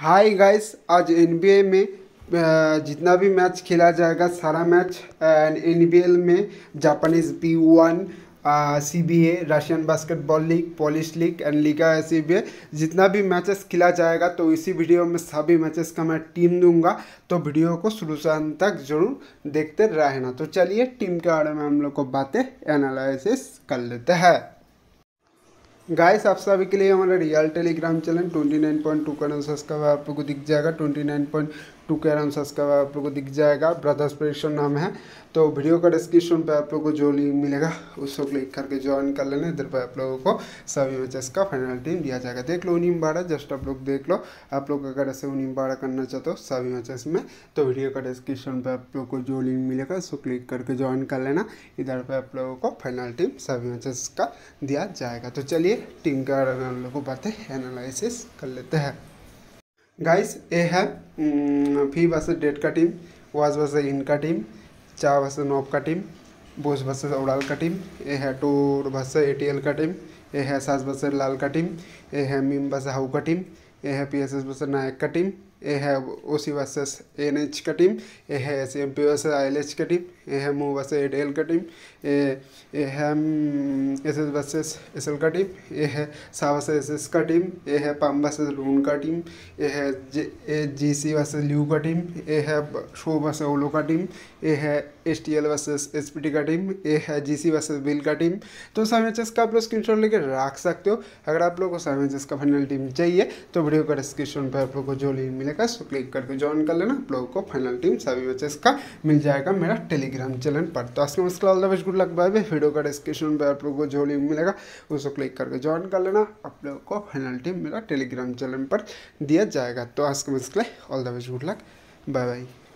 hi guys आज NBA में जितना भी मैच खेला जाएगा सारा मैच एन में Japanese B one C B A Russian basketball league Polish league and Liga C B A जितना भी मैचेस खेला जाएगा तो इसी वीडियो में सभी मैचेस का मैं टीम दूंगा तो वीडियो को शुरू से अंत तक जरूर देखते रहना तो चलिए टीम के बारे में हम लोग को बातें एनालिसिस कर लेते हैं गाइस आप सभी के लिए हमारा रियल टेलीग्राम चैनल 29.2 का नाम सब्सक्राइब आप लोग को दिख जाएगा 29.2 के नाम सब्सक्राइब आप लोग को दिख जाएगा ब्रदर्स प्रेशन नाम है तो वीडियो का डिस्क्रिप्शन पे आप लोग को जो लिंक मिलेगा उसको क्लिक करके ज्वाइन कर लेना इधर पर आप लोगों को सभी मैचेस का फाइनल टीम दिया जाएगा देख लो उन्हीं बारह जस्ट आप लोग देख लो आप लोग अगर ऐसे उन्हीं बारह करना चाहते हो सभी मैचेस में तो वीडियो का डिस्क्रिप्शन पर आप लोग को जो लिंक मिलेगा उसको क्लिक करके ज्वाइन कर लेना इधर पर आप लोगों को फाइनल टीम सभी मैचेस का दिया जाएगा तो चलिए टीम का हम लोग को बातें एनालिसिस कर लेते हैं गाइस ये है फी वर्सेस डेट का टीम वाज वर्सेस इनका टीम चा वर्सेस नॉप का टीम बोस वर्सेस उड़ाल का टीम ये है टूर वर्सेस एटीएल का टीम ये है सास वर्सेस लाल का टीम ये है मीम वर्सेस हाउ का टीम ये है पीएसएस वर्सेस नायक का टीम ए है O C versus N H का टीम ए है S M P versus I L H का टीम ए है मू ए एड एल का टीम ए ए है S S versus S L का टीम ए है सा वर्स एस एस का टीम ए है पम वर्सेस लून का टीम ए है जे जी सी वर्सेस ल्यू का टीम ए है शो वर्सेस ओलो का टीम ए है S T L versus S P T का टीम ए है जी सी वर्सेज बिल का टीम तो सब मैचेस का आप लोग स्क्रीन शॉट लेके रख सकते हो अगर आप लोग को सब मैचेस का फाइनल टीम चाहिए तो वीडियो का डिस्क्रिप्शन पर आप लोग को जो लिंक मिले मिलेगा का सो क्लिक करके ज्वाइन कर लेना आप लोगों को फाइनल टीम सभी बच्चे का मिल जाएगा मेरा टेलीग्राम चैनल पर तो आज के मुझे all the best good luck bye video का डिस्क्रिप्शन पर आप लोगों को जो लिंक मिलेगा उसको क्लिक करके ज्वाइन कर लेना आप लोगों को फाइनल टीम मेरा टेलीग्राम चैनल पर दिया जाएगा तो आज के मुझे all the best good luck bye bye